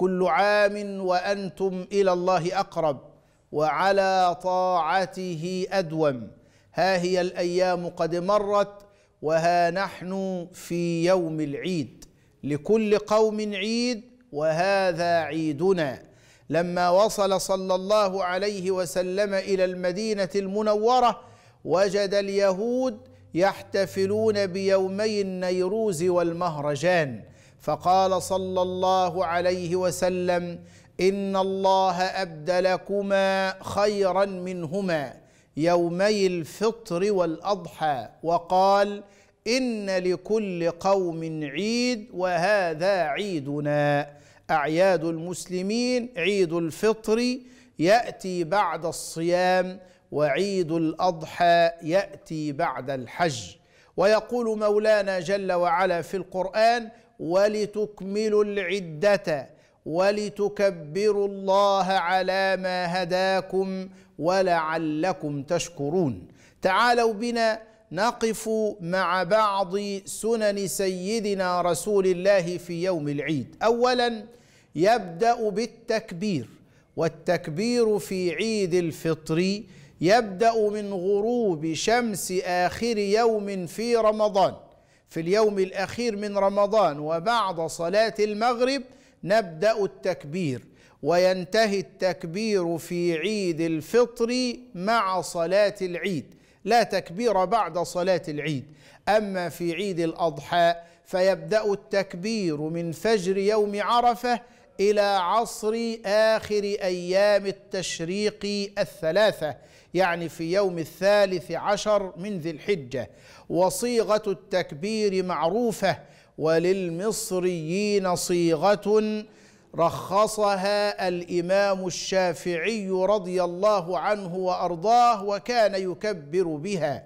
كل عام وانتم الى الله اقرب وعلى طاعته ادوم ها هي الايام قد مرت وها نحن في يوم العيد لكل قوم عيد وهذا عيدنا لما وصل صلى الله عليه وسلم الى المدينه المنوره وجد اليهود يحتفلون بيومي النيروز والمهرجان فقال صلى الله عليه وسلم ان الله ابدلكما خيرا منهما يومي الفطر والاضحى وقال ان لكل قوم عيد وهذا عيدنا اعياد المسلمين عيد الفطر ياتي بعد الصيام وعيد الاضحى ياتي بعد الحج ويقول مولانا جل وعلا في القران ولتكملوا العده ولتكبروا الله على ما هداكم ولعلكم تشكرون تعالوا بنا نقف مع بعض سنن سيدنا رسول الله في يوم العيد اولا يبدا بالتكبير والتكبير في عيد الفطر يبدا من غروب شمس اخر يوم في رمضان في اليوم الاخير من رمضان وبعد صلاه المغرب نبدا التكبير وينتهي التكبير في عيد الفطر مع صلاه العيد لا تكبير بعد صلاه العيد اما في عيد الاضحى فيبدا التكبير من فجر يوم عرفه إلى عصر آخر أيام التشريق الثلاثة يعني في يوم الثالث عشر من ذي الحجة وصيغة التكبير معروفة وللمصريين صيغة رخصها الامام الشافعي رضي الله عنه وارضاه وكان يكبر بها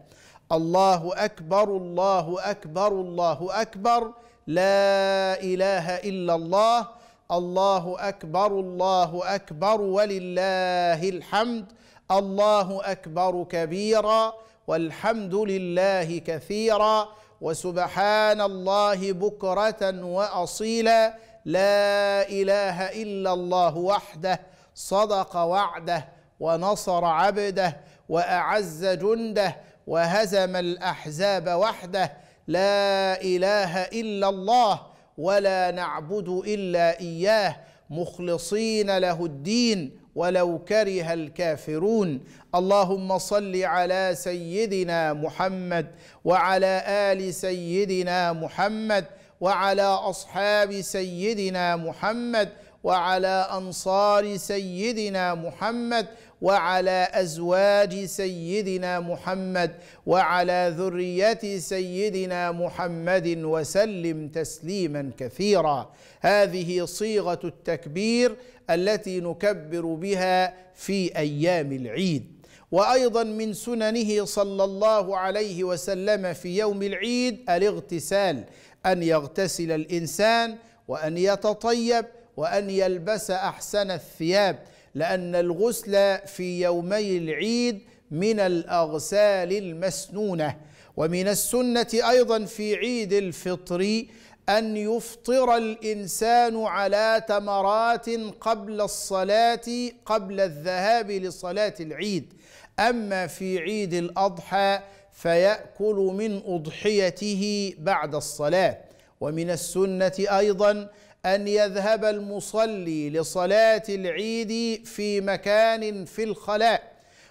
الله اكبر الله اكبر الله اكبر لا اله الا الله الله اكبر الله اكبر ولله الحمد الله اكبر كبيرا والحمد لله كثيرا وسبحان الله بكره واصيلا لا اله الا الله وحده صدق وعده ونصر عبده واعز جنده وهزم الاحزاب وحده لا اله الا الله ولا نعبد الا اياه مخلصين له الدين ولو كره الكافرون اللهم صل على سيدنا محمد وعلى ال سيدنا محمد وعلى اصحاب سيدنا محمد وعلى انصار سيدنا محمد وعلى ازواج سيدنا محمد وعلى ذريه سيدنا محمد وسلم تسليما كثيرا هذه صيغه التكبير التي نكبر بها في ايام العيد وايضا من سننه صلى الله عليه وسلم في يوم العيد الاغتسال ان يغتسل الانسان وان يتطيب وان يلبس احسن الثياب لأن الغسل في يومي العيد من الأغسال المسنونة ومن السنة أيضا في عيد الفطر أن يفطر الإنسان على تمرات قبل الصلاة قبل الذهاب لصلاة العيد أما في عيد الأضحى فيأكل من أضحيته بعد الصلاة ومن السنة أيضا ان يذهب المصلي لصلاه العيد في مكان في الخلاء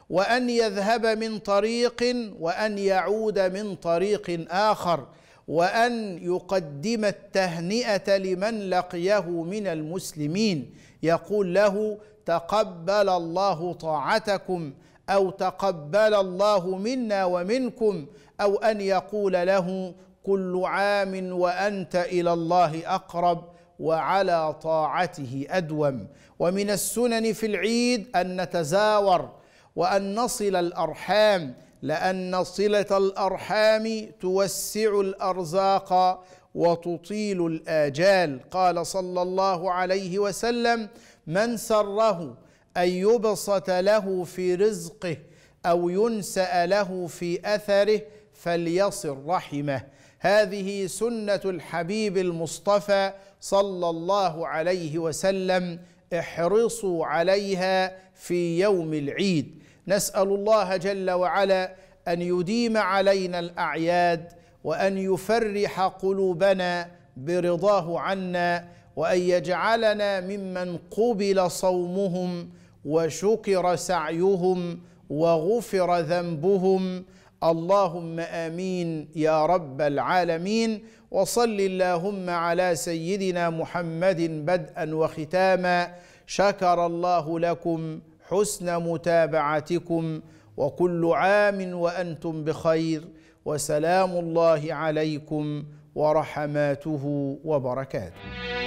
وان يذهب من طريق وان يعود من طريق اخر وان يقدم التهنئه لمن لقيه من المسلمين يقول له تقبل الله طاعتكم او تقبل الله منا ومنكم او ان يقول له كل عام وانت الى الله اقرب وعلى طاعته ادوم ومن السنن في العيد ان نتزاور وان نصل الارحام لان صله الارحام توسع الارزاق وتطيل الاجال قال صلى الله عليه وسلم من سره ان يبسط له في رزقه او ينسا له في اثره فليصل رحمه هذه سنه الحبيب المصطفى صلى الله عليه وسلم احرصوا عليها في يوم العيد نسال الله جل وعلا ان يديم علينا الاعياد وان يفرح قلوبنا برضاه عنا وان يجعلنا ممن قبل صومهم وشكر سعيهم وغفر ذنبهم اللهم امين يا رب العالمين وصل اللهم على سيدنا محمد بدءا وختاما شكر الله لكم حسن متابعتكم وكل عام وانتم بخير وسلام الله عليكم ورحماته وبركاته